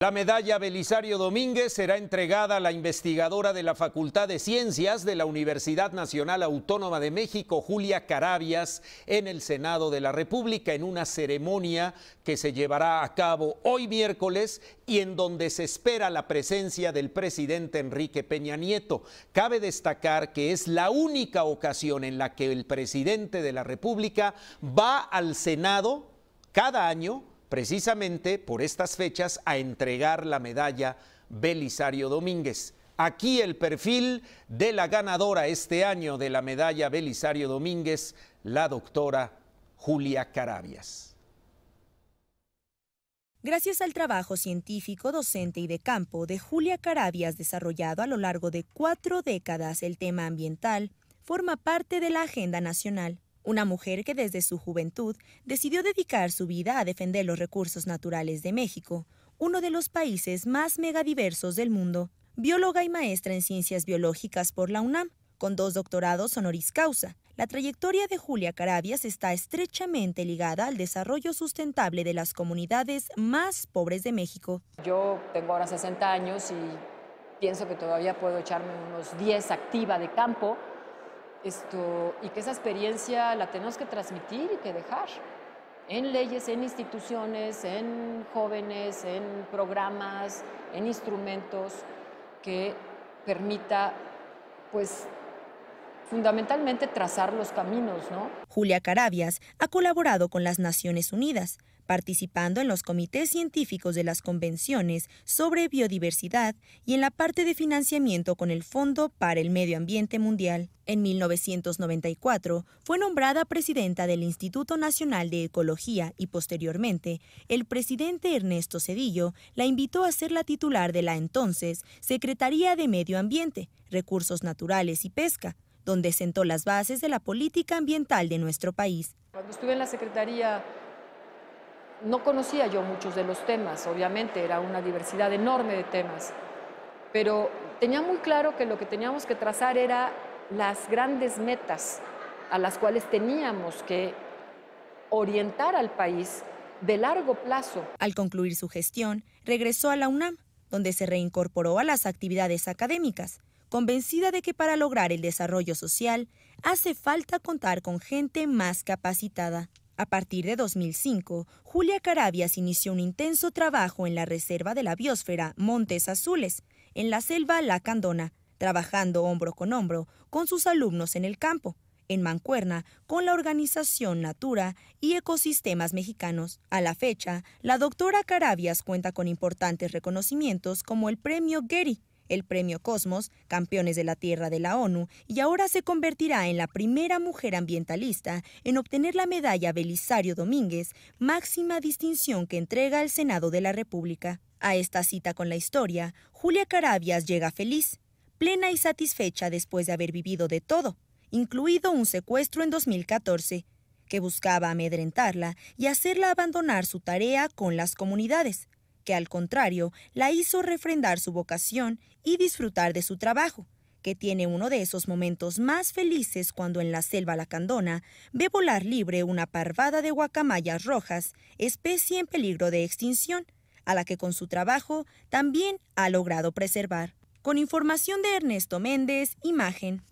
La medalla Belisario Domínguez será entregada a la investigadora de la Facultad de Ciencias de la Universidad Nacional Autónoma de México, Julia Carabias, en el Senado de la República en una ceremonia que se llevará a cabo hoy miércoles y en donde se espera la presencia del presidente Enrique Peña Nieto. Cabe destacar que es la única ocasión en la que el presidente de la República va al Senado cada año precisamente por estas fechas a entregar la medalla Belisario Domínguez. Aquí el perfil de la ganadora este año de la medalla Belisario Domínguez, la doctora Julia Carabias. Gracias al trabajo científico, docente y de campo de Julia Carabias desarrollado a lo largo de cuatro décadas, el tema ambiental forma parte de la agenda nacional una mujer que desde su juventud decidió dedicar su vida a defender los recursos naturales de México, uno de los países más megadiversos del mundo. Bióloga y maestra en ciencias biológicas por la UNAM, con dos doctorados honoris causa, la trayectoria de Julia Carabias está estrechamente ligada al desarrollo sustentable de las comunidades más pobres de México. Yo tengo ahora 60 años y pienso que todavía puedo echarme unos 10 activa de campo y que esa experiencia la tenemos que transmitir y que dejar en leyes, en instituciones, en jóvenes, en programas, en instrumentos que permita, pues, fundamentalmente trazar los caminos, ¿no? Julia Carabias ha colaborado con las Naciones Unidas participando en los comités científicos de las convenciones sobre biodiversidad y en la parte de financiamiento con el Fondo para el Medio Ambiente Mundial. En 1994 fue nombrada presidenta del Instituto Nacional de Ecología y posteriormente el presidente Ernesto Cedillo la invitó a ser la titular de la entonces Secretaría de Medio Ambiente, Recursos Naturales y Pesca, donde sentó las bases de la política ambiental de nuestro país. Cuando estuve en la Secretaría no conocía yo muchos de los temas, obviamente, era una diversidad enorme de temas, pero tenía muy claro que lo que teníamos que trazar era las grandes metas a las cuales teníamos que orientar al país de largo plazo. Al concluir su gestión, regresó a la UNAM, donde se reincorporó a las actividades académicas, convencida de que para lograr el desarrollo social hace falta contar con gente más capacitada. A partir de 2005, Julia Carabias inició un intenso trabajo en la reserva de la biosfera Montes Azules, en la selva La Candona, trabajando hombro con hombro con sus alumnos en el campo, en Mancuerna, con la organización Natura y Ecosistemas Mexicanos. A la fecha, la doctora Carabias cuenta con importantes reconocimientos como el Premio Geri, el Premio Cosmos, Campeones de la Tierra de la ONU, y ahora se convertirá en la primera mujer ambientalista en obtener la medalla Belisario Domínguez, máxima distinción que entrega el Senado de la República. A esta cita con la historia, Julia Carabias llega feliz, plena y satisfecha después de haber vivido de todo, incluido un secuestro en 2014, que buscaba amedrentarla y hacerla abandonar su tarea con las comunidades que al contrario la hizo refrendar su vocación y disfrutar de su trabajo, que tiene uno de esos momentos más felices cuando en la selva lacandona ve volar libre una parvada de guacamayas rojas, especie en peligro de extinción, a la que con su trabajo también ha logrado preservar. Con información de Ernesto Méndez, imagen.